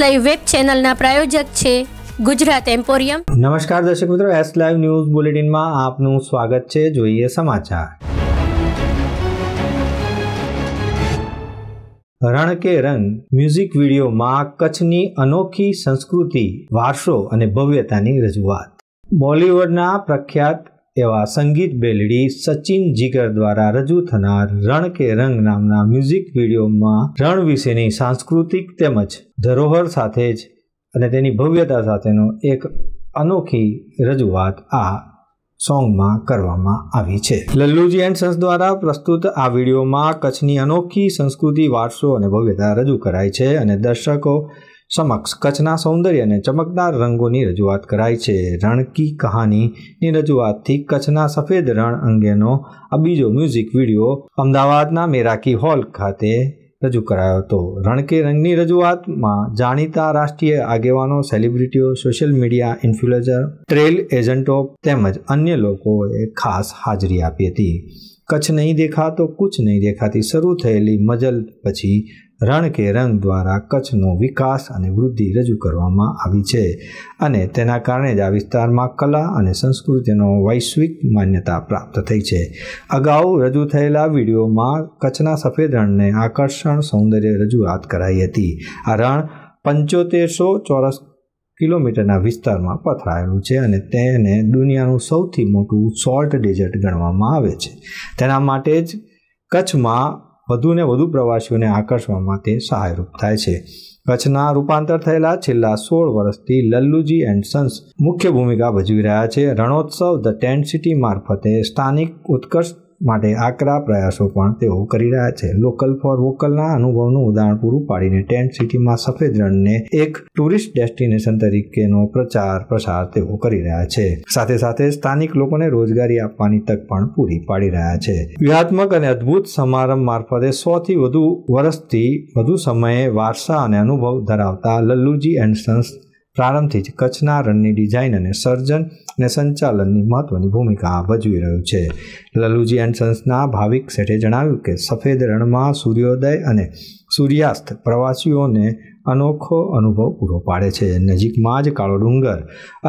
live web ચેનલના પ્રાયોજક છે Gujarat emporium નમસ્કાર દર્શક મિત્રો એસ લાઈવ ન્યૂઝ બુલેટિનમાં આપનું સ્વાગત છે જોઈએ સમાચાર રણ કે રંગ મ્યુઝિક વિડીયોમાં કચ્છની અનોખી સંસ્કૃતિ વારસો અને ભવ્યતાની રજૂઆત બોલિવૂડના પ્રખ્યાત એવા સંગીત બેલડી સચિન જીગર દ્વારા રજૂ થનાર રણ કે રંગ નામના મ્યુઝિક વિડીયોમાં રણ વિશેની સાંસ્કૃતિક તેમજ ધરોહર સાથે જ અને તેની ભવ્યતા સાથેનો એક અનોખી રજૂઆત આ સોંગમાં કરવામાં આવી છે લલ્લુજી એન્ડ સન્સ દ્વારા પ્રસ્તુત આ વિડીયોમાં કચ્છની અનોખી સંસ્કૃતિ વારસો અને ભવ્યતા રજૂ કરાઈ છે અને દર્શકો સમક્ષ કચ્છના સૌંદર્ય અને ચમકદાર રંગોની રજૂઆત કરાઈ છે રણકી કહાનીની રજૂઆતથી કચ્છના સફેદ રણ અંગેનો આ બીજો મ્યુઝિક વિડીયો અમદાવાદના મેરાકી હોલ ખાતે રજૂ કરાયો હતો રણકે રંગની રજૂઆતમાં જાણીતા રાષ્ટ્રીય આગેવાનો સેલિબ્રિટીઓ સોશિયલ મીડિયા ઇન્ફ્લુએન્સર ટ્રેલ એજન્ટો તેમજ અન્ય લોકોએ ખાસ હાજરી આપી હતી કચ્છ નહીં દેખા તો કુછ નહીં દેખાતી શરૂ થયેલી મજલ પછી રણ કે રંગ દ્વારા કચ્છનો વિકાસ અને વૃદ્ધિ રજૂ કરવામાં આવી છે અને તેના કારણે જ આ વિસ્તારમાં કલા અને સંસ્કૃતિનો વૈશ્વિક માન્યતા પ્રાપ્ત થઈ છે અગાઉ રજૂ થયેલા વિડીયોમાં કચ્છના સફેદ રણને આકર્ષણ સૌંદર્ય રજૂઆત કરાઈ હતી આ રણ પંચોતેરસો ચોરસ કિલોમીટરના વિસ્તારમાં પથરાયેલું છે અને તેને દુનિયાનું સૌથી મોટું સોલ્ટ ડેઝર્ટ ગણવામાં આવે છે તેના માટે જ કચ્છમાં વધુને વધુ પ્રવાસીઓને આકર્ષવામાં તે સહાયરૂપ થાય છે કચ્છના રૂપાંતર થયેલા છેલ્લા સોળ વર્ષથી લલ્લુજી એન્ડ સન્સ મુખ્ય ભૂમિકા ભજવી રહ્યા છે રણોત્સવ ધ ટેન્ટ સિટી મારફતે સ્થાનિક ઉત્કર્ષ માટે આકરા પ્રયાસો પણ તેઓ કરી રહ્યા છે લોકલ ફોર વોકલના અનુભવનું ઉદાહરણ પૂરું પાડીને ટેન્ટ સિટીમાં સફેદ રણને એક ટુરિસ્ટ ડેસ્ટિનેશન તરીકેનો પ્રચાર પ્રસાર તેઓ કરી રહ્યા છે સાથે સાથે સ્થાનિક લોકોને રોજગારી આપવાની તક પણ પૂરી પાડી રહ્યા છે વ્યૂહાત્મક અને અદ્ભુત સમારંભ મારફતે સોથી વધુ વર્ષથી વધુ સમયે વારસા અને અનુભવ ધરાવતા લલ્લુજી એન્ડ સન્સ પ્રારંભથી જ કચ્છના રણની ડિઝાઇન અને સર્જન અને સંચાલનની મહત્વની ભૂમિકા ભજવી રહ્યું છે લલુજી એન્ડ સન્સના ભાવિક શેઠે જણાવ્યું કે સફેદ રણમાં સૂર્યોદય અને સૂર્યાસ્ત પ્રવાસીઓને અનોખો અનુભવ પૂરો પાડે છે નજીકમાં જ કાળો ડુંગર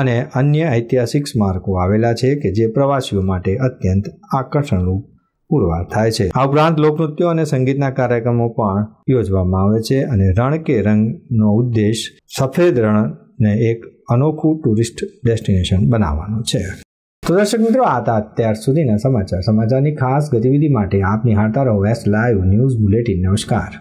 અને અન્ય ઐતિહાસિક સ્મારકો આવેલા છે કે જે પ્રવાસીઓ માટે અત્યંત આકર્ષણરૂપ પુરવાર થાય છે આ ઉપરાંત લોકનૃત્યો અને સંગીતના કાર્યક્રમો પણ યોજવામાં આવે છે અને રણ કે રંગનો ઉદ્દેશ સફેદ રણ ને એક અનોખું ટુરિસ્ટ ડેસ્ટિનેશન બનાવવાનું છે તો દર્શક મિત્રો આતા અત્યાર સુધીના સમાચાર સમાચારની ખાસ ગતિવિધિ માટે આપ નિહાળતા રહો વેસ્ટ લાઈવ ન્યૂઝ બુલેટિન નમસ્કાર